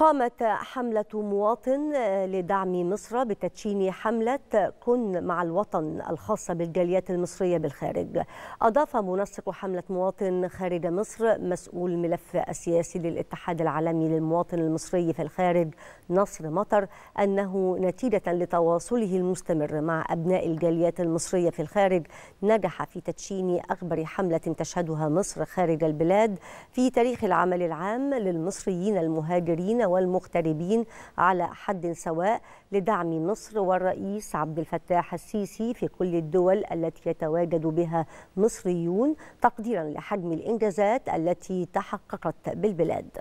قامت حملة مواطن آه، لدعم مصر بتدشين حملة كن مع الوطن الخاصة بالجاليات المصرية بالخارج أضاف منسق حملة مواطن خارج مصر مسؤول ملف السياسي للاتحاد العالمي للمواطن المصري في الخارج نصر مطر أنه نتيجة لتواصله المستمر مع أبناء الجاليات المصرية في الخارج نجح في تدشين أكبر حملة تشهدها مصر خارج البلاد في تاريخ العمل العام للمصريين المهاجرين والمغتربين على حد سواء لدعم مصر والرئيس عبد الفتاح السيسي في كل الدول التي يتواجد بها مصريون تقديرا لحجم الإنجازات التي تحققت بالبلاد